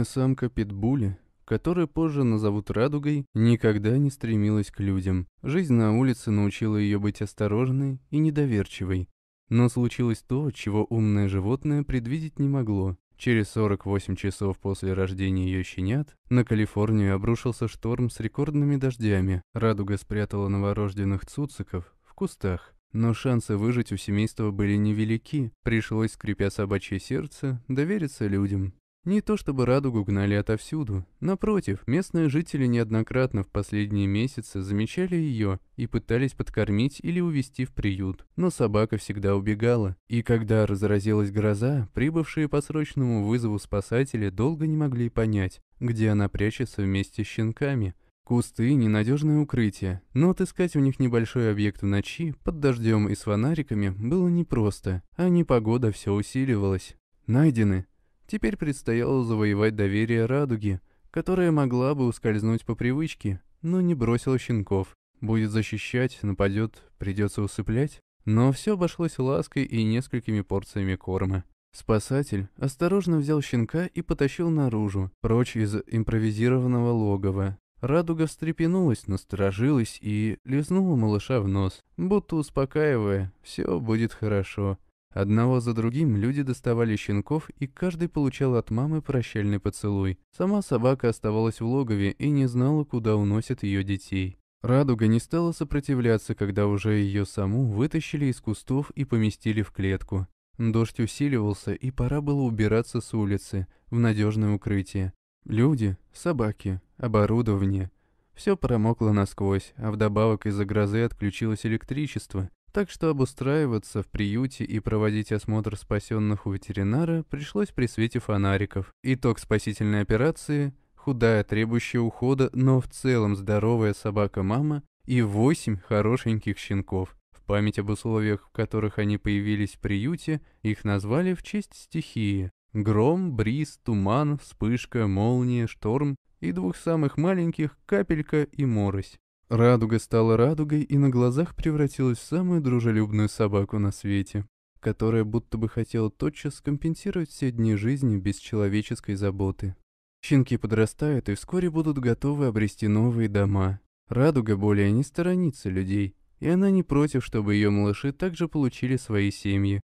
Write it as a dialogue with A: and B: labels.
A: Крупная самка питбули, которую позже назовут радугой, никогда не стремилась к людям. Жизнь на улице научила ее быть осторожной и недоверчивой. Но случилось то, чего умное животное предвидеть не могло. Через 48 часов после рождения ее щенят на Калифорнию обрушился шторм с рекордными дождями. Радуга спрятала новорожденных цуциков в кустах. Но шансы выжить у семейства были невелики. Пришлось, скрипя собачье сердце, довериться людям. Не то чтобы радугу гнали отовсюду, напротив, местные жители неоднократно в последние месяцы замечали ее и пытались подкормить или увести в приют, но собака всегда убегала, и когда разразилась гроза, прибывшие по срочному вызову спасатели долго не могли понять, где она прячется вместе с щенками. Кусты – ненадежное укрытие, но отыскать у них небольшой объект в ночи, под дождем и с фонариками было непросто, а непогода все усиливалась. Найдены Теперь предстояло завоевать доверие радуги, которая могла бы ускользнуть по привычке, но не бросила щенков. Будет защищать, нападет, придется усыплять. Но все обошлось лаской и несколькими порциями корма. Спасатель осторожно взял щенка и потащил наружу, прочь из импровизированного логова. Радуга встрепенулась, насторожилась и лизнула малыша в нос, будто успокаивая «все будет хорошо». Одного за другим люди доставали щенков, и каждый получал от мамы прощальный поцелуй. Сама собака оставалась в логове и не знала, куда уносят ее детей. Радуга не стала сопротивляться, когда уже ее саму вытащили из кустов и поместили в клетку. Дождь усиливался, и пора было убираться с улицы, в надежное укрытие. Люди, собаки, оборудование. Все промокло насквозь, а вдобавок из-за грозы отключилось электричество так что обустраиваться в приюте и проводить осмотр спасенных у ветеринара пришлось при свете фонариков. Итог спасительной операции – худая, требующая ухода, но в целом здоровая собака-мама и восемь хорошеньких щенков. В память об условиях, в которых они появились в приюте, их назвали в честь стихии. Гром, бриз, туман, вспышка, молния, шторм и двух самых маленьких – капелька и морось. Радуга стала радугой и на глазах превратилась в самую дружелюбную собаку на свете, которая будто бы хотела тотчас компенсировать все дни жизни без человеческой заботы. Щенки подрастают и вскоре будут готовы обрести новые дома. Радуга более не сторонится людей, и она не против, чтобы ее малыши также получили свои семьи,